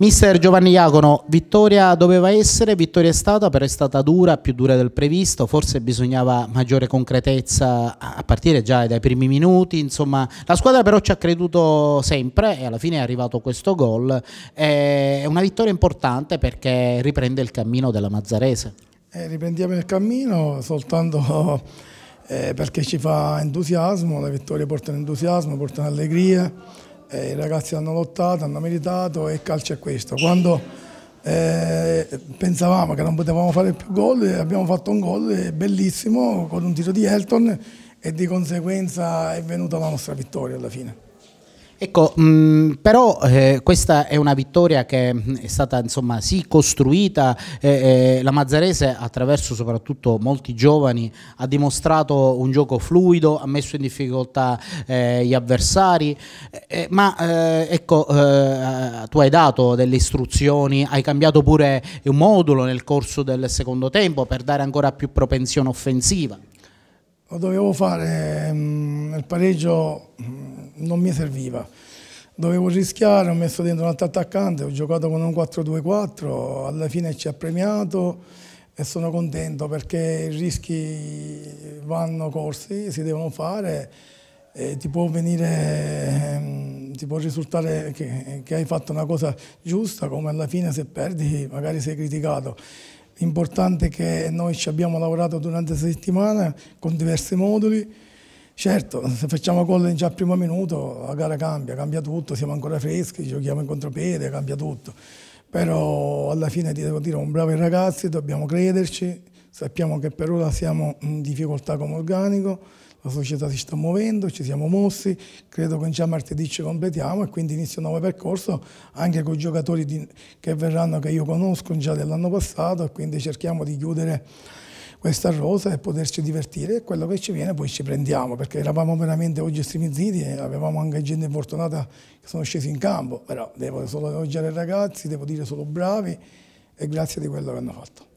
Mister Giovanni Iacono, vittoria doveva essere, vittoria è stata, però è stata dura, più dura del previsto, forse bisognava maggiore concretezza a partire già dai primi minuti, insomma la squadra però ci ha creduto sempre e alla fine è arrivato questo gol, eh, è una vittoria importante perché riprende il cammino della Mazzarese. Eh, riprendiamo il cammino soltanto eh, perché ci fa entusiasmo, le vittorie portano entusiasmo, portano allegria eh, i ragazzi hanno lottato, hanno meritato e il calcio è questo. Quando eh, pensavamo che non potevamo fare più gol, abbiamo fatto un gol eh, bellissimo con un tiro di Elton e di conseguenza è venuta la nostra vittoria alla fine. Ecco, mh, mm, però eh, questa è una vittoria che mm, è stata insomma sì costruita, eh, eh, la Mazzarese attraverso soprattutto molti giovani ha dimostrato un gioco fluido, ha messo in difficoltà eh, gli avversari, eh, eh, ma ecco tu hai dato delle istruzioni, hai cambiato pure un modulo nel corso del secondo tempo per dare ancora più propensione offensiva. Lo dovevo fare, mh, mm, il pareggio non mi serviva. Dovevo rischiare, ho messo dentro un altro attaccante, ho giocato con un 4-2-4, alla fine ci ha premiato e sono contento perché i rischi vanno corsi, si devono fare e ti può, venire, ehm, ti può risultare che, che hai fatto una cosa giusta, come alla fine se perdi magari sei criticato. L'importante è che noi ci abbiamo lavorato durante la settimana con diversi moduli, Certo, se facciamo gol già al primo minuto la gara cambia, cambia tutto, siamo ancora freschi, giochiamo in contropiede, cambia tutto. Però alla fine ti devo dire, un bravo ai ragazzi, dobbiamo crederci, sappiamo che per ora siamo in difficoltà come organico, la società si sta muovendo, ci siamo mossi, credo che già martedì ci completiamo e quindi inizio un nuovo percorso anche con i giocatori di, che verranno, che io conosco già dell'anno passato e quindi cerchiamo di chiudere questa rosa e poterci divertire e quello che ci viene poi ci prendiamo perché eravamo veramente oggi estremizziti e avevamo anche gente infortunata che sono scesi in campo però devo solo elogiare i ragazzi, devo dire solo bravi e grazie di quello che hanno fatto.